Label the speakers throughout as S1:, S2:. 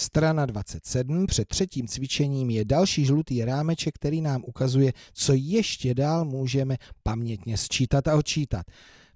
S1: Strana 27 před třetím cvičením je další žlutý rámeček, který nám ukazuje, co ještě dál můžeme pamětně sčítat a odčítat.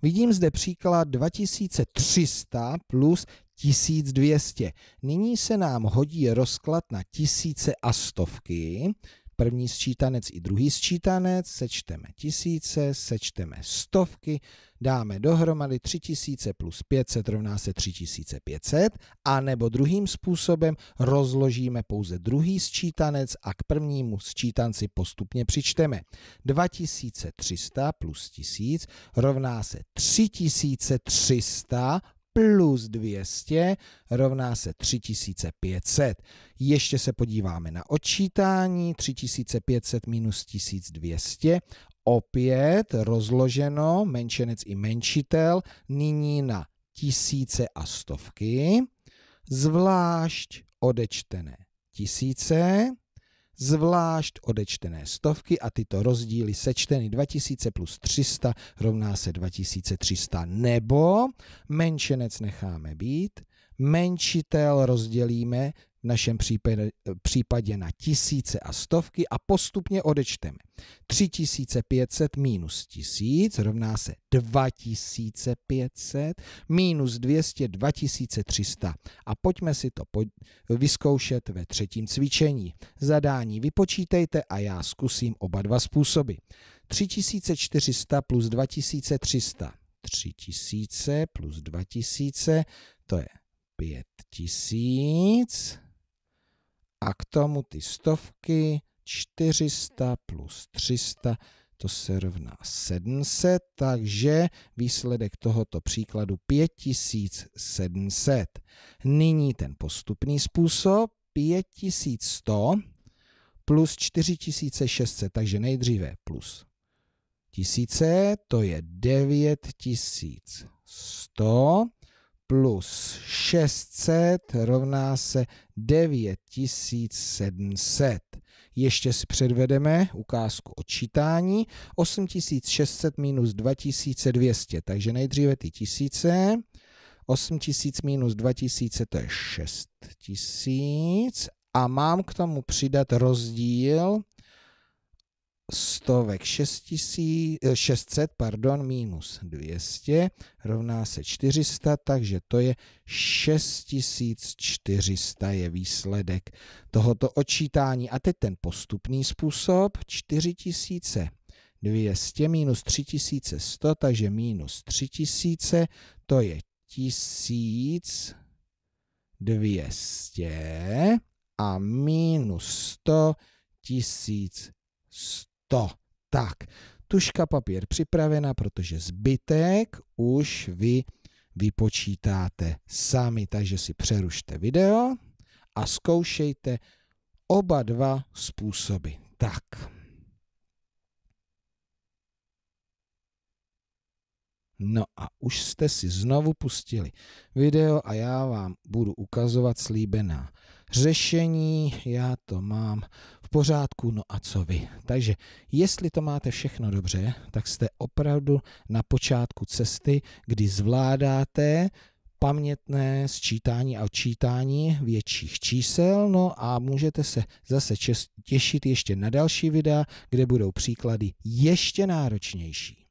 S1: Vidím zde příklad 2300 plus 1200. Nyní se nám hodí rozklad na tisíce a stovky. První sčítanec i druhý sčítanec, sečteme tisíce, sečteme stovky, dáme dohromady 3000 plus 500 rovná se 3500, a nebo druhým způsobem rozložíme pouze druhý sčítanec a k prvnímu sčítanci postupně přičteme. 2300 plus 1000 rovná se 3300 plus 200 rovná se 3500. Ještě se podíváme na odčítání 3500 minus 1200. Opět rozloženo menšenec i menšitel, nyní na tisíce a stovky, zvlášť odečtené tisíce zvlášť odečtené stovky a tyto rozdíly sečteny 2000 plus 300 rovná se 2300. Nebo menšenec necháme být, menšitel rozdělíme v našem případě, případě na tisíce a stovky a postupně odečteme. 3500 minus 1000 rovná se 2500, minus 200 2300. A pojďme si to vyzkoušet ve třetím cvičení. Zadání vypočítejte a já zkusím oba dva způsoby. 3400 plus 2300. 3000 plus 2000, to je 5000 a k tomu ty stovky 400 plus 300, to se rovná 700, takže výsledek tohoto příkladu 5700. Nyní ten postupný způsob 5100 plus 4600, takže nejdříve plus 1000, to je 9100 plus 600 rovná se 9700. Ještě si předvedeme ukázku odčítání. 8600 minus 2200, takže nejdříve ty tisíce. 8000 minus 2000 to je 6000 a mám k tomu přidat rozdíl stovek 600 eh, pardon, minus 200 rovná se 400, takže to je 6400 je výsledek tohoto odčítání. A teď ten postupný způsob 4000 200 minus 3100, takže minus 3000, to je 1200 a minus 100, 1100 to. Tak, tuška papír připravena, protože zbytek už vy vypočítáte sami, takže si přerušte video a zkoušejte oba dva způsoby. Tak. No a už jste si znovu pustili video a já vám budu ukazovat slíbená řešení. Já to mám pořádku, no a co vy? Takže jestli to máte všechno dobře, tak jste opravdu na počátku cesty, kdy zvládáte pamětné sčítání a odčítání větších čísel, no a můžete se zase těšit ještě na další videa, kde budou příklady ještě náročnější.